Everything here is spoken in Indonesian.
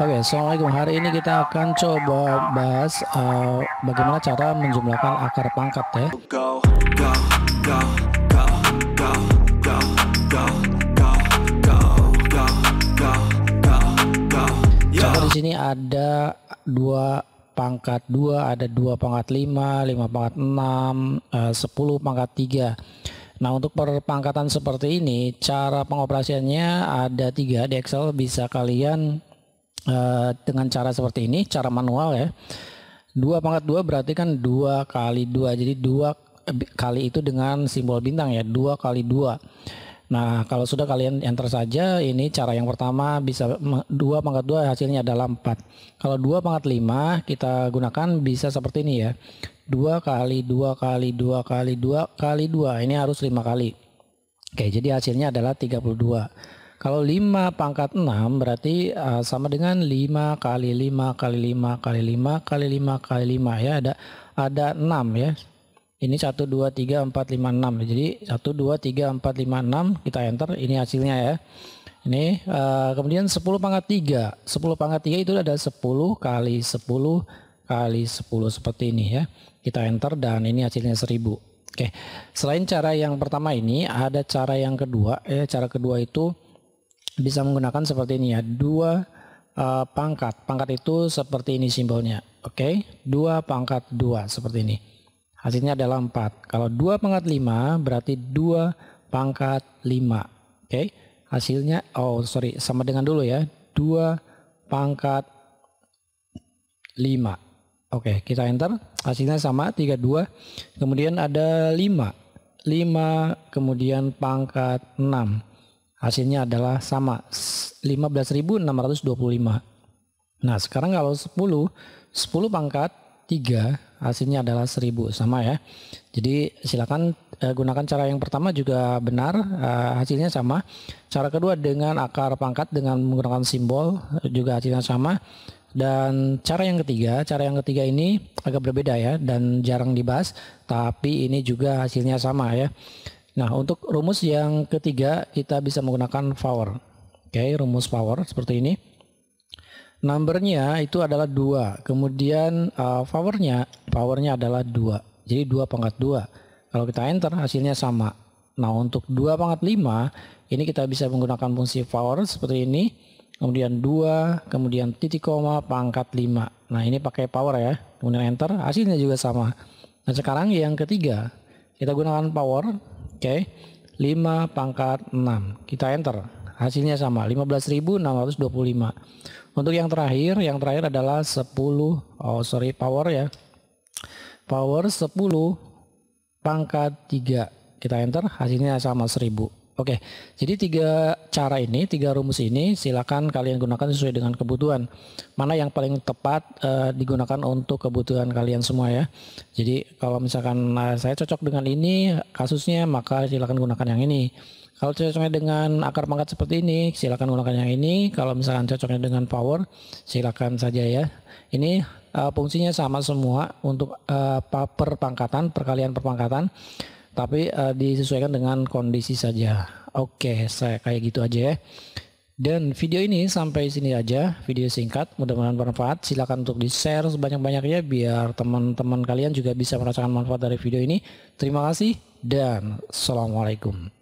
Oke, okay, assalamualaikum. Hari ini kita akan coba bahas uh, bagaimana cara menjumlahkan akar pangkat ya. Coba di sini ada dua pangkat 2, ada dua pangkat 5, 5 pangkat 6, uh, 10 pangkat 3. Nah untuk perpangkatan seperti ini cara pengoperasiannya ada tiga di Excel bisa kalian Eh, dengan cara seperti ini, cara manual ya. dua pangkat dua berarti kan dua kali dua Jadi dua eh, kali itu dengan simbol bintang ya, dua kali dua Nah, kalau sudah kalian enter saja, ini cara yang pertama bisa dua pangkat dua hasilnya adalah empat Kalau dua pangkat lima kita gunakan bisa seperti ini ya. dua kali dua kali dua kali dua kali dua Ini harus lima kali. Oke, jadi hasilnya adalah tiga puluh dua kalau 5 pangkat 6 berarti uh, sama dengan 5 kali 5 kali 5 kali 5 kali 5 kali 5 ya ada ada 6 ya. Ini 1 2 3 4 5 6. Jadi 1 2 3 4 5 6 kita enter ini hasilnya ya. Ini uh, kemudian 10 pangkat 3. 10 pangkat 3 itu ada 10 kali 10 kali 10 seperti ini ya. Kita enter dan ini hasilnya 1000. Oke. Selain cara yang pertama ini ada cara yang kedua ya. Cara kedua itu bisa menggunakan seperti ini ya dua uh, pangkat pangkat itu seperti ini simbolnya oke okay? dua pangkat dua seperti ini hasilnya adalah empat kalau dua pangkat lima berarti dua pangkat lima oke okay? hasilnya oh sorry sama dengan dulu ya dua pangkat lima oke okay, kita enter hasilnya sama tiga dua kemudian ada lima lima kemudian pangkat enam Hasilnya adalah sama 15.625. Nah, sekarang kalau 10, 10 pangkat 3 hasilnya adalah 1000 sama ya. Jadi silakan uh, gunakan cara yang pertama juga benar uh, hasilnya sama. Cara kedua dengan akar pangkat dengan menggunakan simbol eh, juga hasilnya sama. Dan cara yang ketiga, cara yang ketiga ini agak berbeda ya dan jarang dibahas, tapi ini juga hasilnya sama ya. Nah, untuk rumus yang ketiga kita bisa menggunakan power. Oke, okay, rumus power seperti ini. Numbernya itu adalah dua, kemudian uh, powernya powernya adalah dua. Jadi dua pangkat dua. Kalau kita enter hasilnya sama. Nah, untuk dua pangkat lima ini kita bisa menggunakan fungsi power seperti ini. Kemudian dua, kemudian titik koma pangkat lima. Nah, ini pakai power ya. Kemudian enter, hasilnya juga sama. Nah, sekarang yang ketiga, kita gunakan power Oke. Okay. 5 pangkat 6. Kita enter. Hasilnya sama 15.625. Untuk yang terakhir, yang terakhir adalah 10 oh sorry power ya. Power 10 pangkat 3. Kita enter, hasilnya sama 1000. Oke. Oke, jadi tiga cara ini, tiga rumus ini silakan kalian gunakan sesuai dengan kebutuhan. Mana yang paling tepat e, digunakan untuk kebutuhan kalian semua ya. Jadi kalau misalkan nah, saya cocok dengan ini kasusnya maka silakan gunakan yang ini. Kalau cocoknya dengan akar pangkat seperti ini silakan gunakan yang ini. Kalau misalkan cocoknya dengan power silakan saja ya. Ini e, fungsinya sama semua untuk e, per pangkatan, perkalian perpangkatan tapi uh, disesuaikan dengan kondisi saja. Oke, okay, saya kayak gitu aja ya. Dan video ini sampai sini aja, video singkat, mudah-mudahan bermanfaat. Silakan untuk di-share sebanyak-banyaknya biar teman-teman kalian juga bisa merasakan manfaat dari video ini. Terima kasih dan Assalamualaikum.